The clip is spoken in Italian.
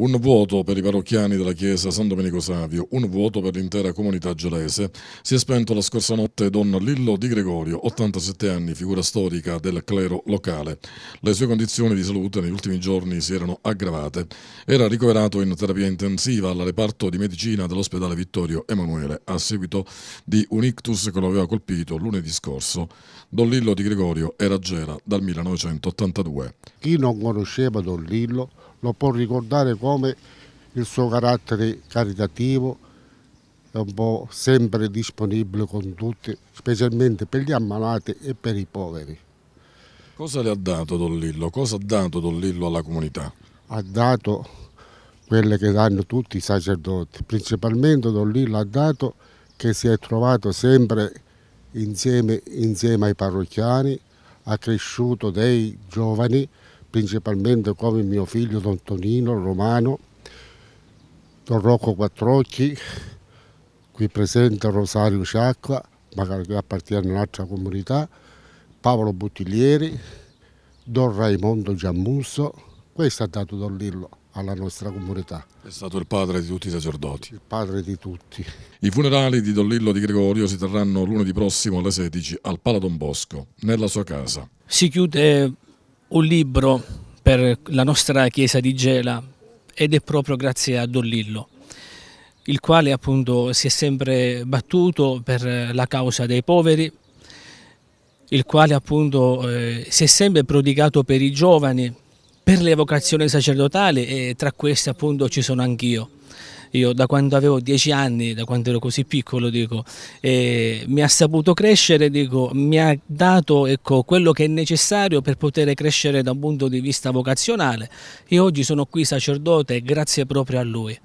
Un vuoto per i parrocchiani della chiesa San Domenico Savio, un vuoto per l'intera comunità gelese. Si è spento la scorsa notte don Lillo Di Gregorio, 87 anni, figura storica del clero locale. Le sue condizioni di salute negli ultimi giorni si erano aggravate. Era ricoverato in terapia intensiva al reparto di medicina dell'ospedale Vittorio Emanuele a seguito di un ictus che lo aveva colpito lunedì scorso. Don Lillo Di Gregorio era gera dal 1982. Chi non conosceva Don Lillo lo può ricordare come il suo carattere caritativo, è un po' sempre disponibile con tutti, specialmente per gli ammalati e per i poveri. Cosa le ha dato Don Lillo? Cosa ha dato Don Lillo alla comunità? Ha dato quelle che danno tutti i sacerdoti, principalmente Don Lillo ha dato che si è trovato sempre insieme, insieme ai parrocchiani, ha cresciuto dei giovani, principalmente come mio figlio Don Tonino Romano, Don Rocco Quattrocchi, qui presente Rosario Sciacqua, ma che appartiene a un'altra comunità, Paolo Buttiglieri, Don Raimondo Giammusso, questo ha dato Don Lillo alla nostra comunità. È stato il padre di tutti i sacerdoti. Il padre di tutti. I funerali di Don Lillo di Gregorio si terranno lunedì prossimo alle 16 al Paladon Bosco, nella sua casa. Si chiude un libro per la nostra chiesa di Gela ed è proprio grazie a Don Lillo, il quale appunto si è sempre battuto per la causa dei poveri, il quale appunto eh, si è sempre prodigato per i giovani, per l'evocazione sacerdotale e tra queste appunto ci sono anch'io io da quando avevo dieci anni, da quando ero così piccolo, dico, eh, mi ha saputo crescere, dico, mi ha dato ecco, quello che è necessario per poter crescere da un punto di vista vocazionale e oggi sono qui sacerdote grazie proprio a lui.